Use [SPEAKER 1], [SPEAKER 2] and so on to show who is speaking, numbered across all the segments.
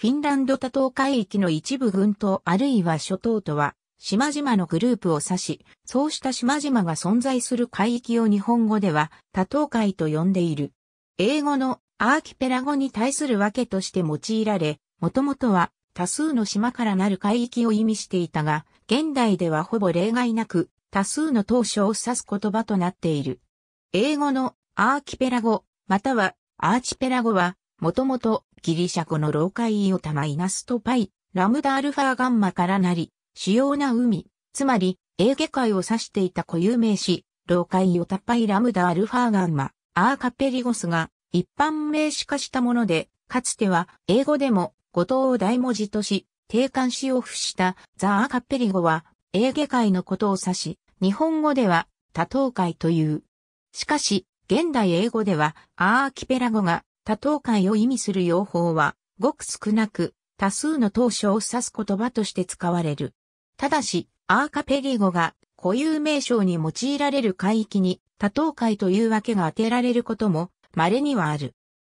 [SPEAKER 1] フィンランド多島海域の一部群島あるいは諸島とは、島々のグループを指し、そうした島々が存在する海域を日本語では多島海と呼んでいる。英語のアーキペラ語に対するわけとして用いられ、もともとは多数の島からなる海域を意味していたが、現代ではほぼ例外なく多数の島嶼を指す言葉となっている。英語のアーキペラ語またはアーチペラ語は、もともとギリシャ語の老化イオタマイナスとパイ、ラムダアルファガンマからなり、主要な海、つまり、エーゲ海を指していた固有名詞、老化イオタパイラムダアルファガンマ、アーカペリゴスが一般名詞化したもので、かつては英語でも五島を大文字とし、定冠詞を付したザ・アーカペリゴは、エーゲ海のことを指し、日本語では多島海という。しかし、現代英語ではアーキペラゴが多頭会を意味する用法は、ごく少なく、多数の当初を指す言葉として使われる。ただし、アーカペリゴが固有名称に用いられる海域に多頭海というわけが当てられることも稀にはある。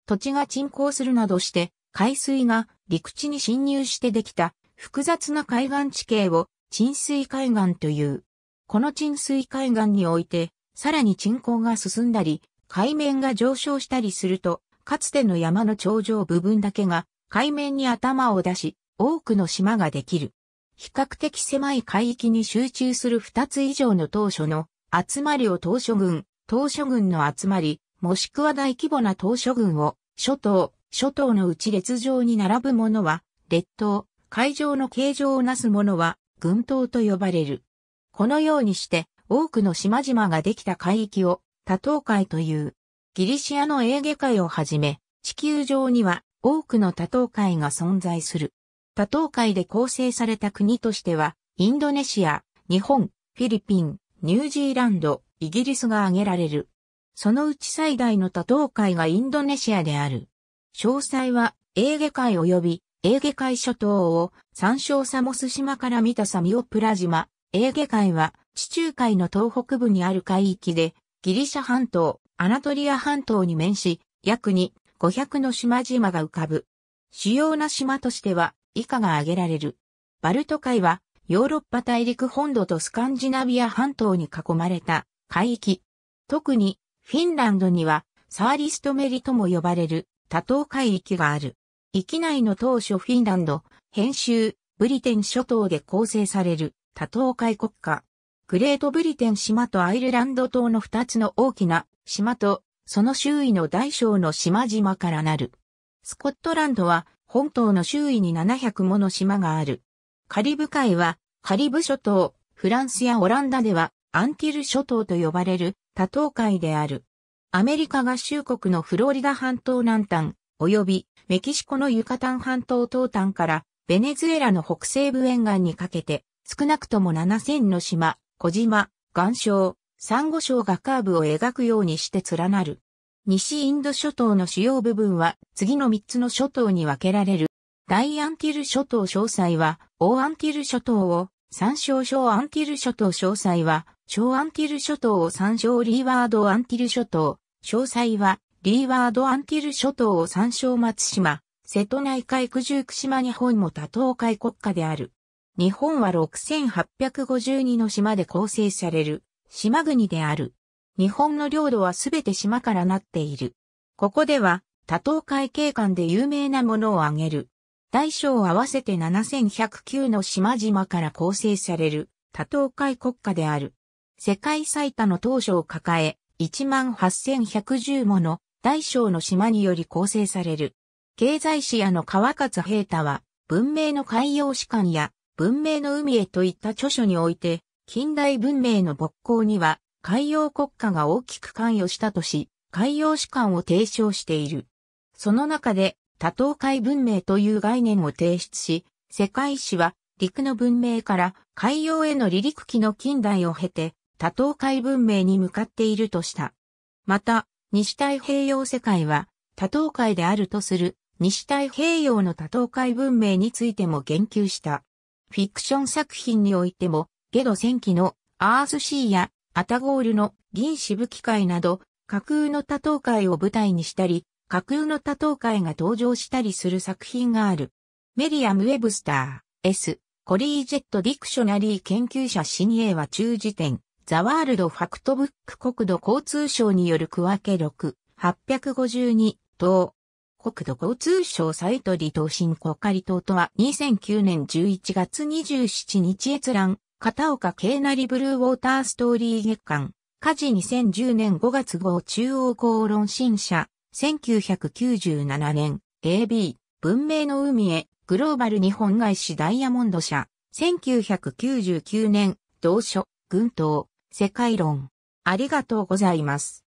[SPEAKER 1] 土地が沈降するなどして、海水が陸地に侵入してできた複雑な海岸地形を沈水海岸という。この沈水海岸において、さらに沈降が進んだり、海面が上昇したりすると、かつての山の頂上部分だけが海面に頭を出し、多くの島ができる。比較的狭い海域に集中する2つ以上の島所の集まりを島所群、島所群の集まり、もしくは大規模な島所群を、諸島、諸島のうち列上に並ぶものは、列島、海上の形状をなすものは、群島と呼ばれる。このようにして、多くの島々ができた海域を、多島海という。ギリシアのエーゲ海をはじめ、地球上には多くの多島海が存在する。多島海で構成された国としては、インドネシア、日本、フィリピン、ニュージーランド、イギリスが挙げられる。そのうち最大の多島海がインドネシアである。詳細は、エーゲ海及び、エーゲ海諸島を、参照サモス島から見たサミオプラ島。エーゲ海は、地中海の東北部にある海域で、ギリシャ半島、アナトリア半島に面し、約に500の島々が浮かぶ。主要な島としては以下が挙げられる。バルト海はヨーロッパ大陸本土とスカンジナビア半島に囲まれた海域。特にフィンランドにはサーリストメリとも呼ばれる多島海域がある。域内の当初フィンランド、編集、ブリテン諸島で構成される多島海国家。グレートブリテン島とアイルランド島の2つの大きな島と、その周囲の大小の島々からなる。スコットランドは、本島の周囲に700もの島がある。カリブ海は、カリブ諸島、フランスやオランダでは、アンティル諸島と呼ばれる多島海である。アメリカ合衆国のフロリダ半島南端、及びメキシコのユカタン半島東端からベネズエラの北西部沿岸にかけて、少なくとも7000の島、小島、岩礁、珊瑚礁がカーブを描くようにして連なる。西インド諸島の主要部分は次の3つの諸島に分けられる。大アンティル諸島詳細は、大アンティル諸島を、三小小アンティル諸島詳細は、小アンティル諸島を三小リーワードアンティル諸島、詳細は、リーワードアンティル諸島を三小松島、瀬戸内海九十九島日本も多島海国家である。日本は6852の島で構成される。島国である。日本の領土はすべて島からなっている。ここでは、多島海景観で有名なものを挙げる。大小合わせて7109の島々から構成される多島海国家である。世界最多の島初を抱え、18110もの大小の島により構成される。経済史屋の川勝平太は、文明の海洋史観や文明の海へといった著書において、近代文明の勃興には海洋国家が大きく関与したとし、海洋史観を提唱している。その中で多島海文明という概念を提出し、世界史は陸の文明から海洋への離陸期の近代を経て多島海文明に向かっているとした。また、西太平洋世界は多島海であるとする西太平洋の多島海文明についても言及した。フィクション作品においてもゲド戦記のアースシーやアタゴールの銀しぶき会など、架空の多頭会を舞台にしたり、架空の多頭会が登場したりする作品がある。メリアム・ウェブスター、S、コリー・ジェット・ディクショナリー研究者シニエは中時点、ザ・ワールド・ファクトブック国土交通省による区分け6、852、等。国土交通省サイト離島新国家離島とは2009年11月27日閲覧、片岡慶成ブルーウォーターストーリー月間、家事2010年5月号中央公論新社、1997年、AB、文明の海へ、グローバル日本外資ダイヤモンド社、1999年、同書、群島、世界論。ありがとうございます。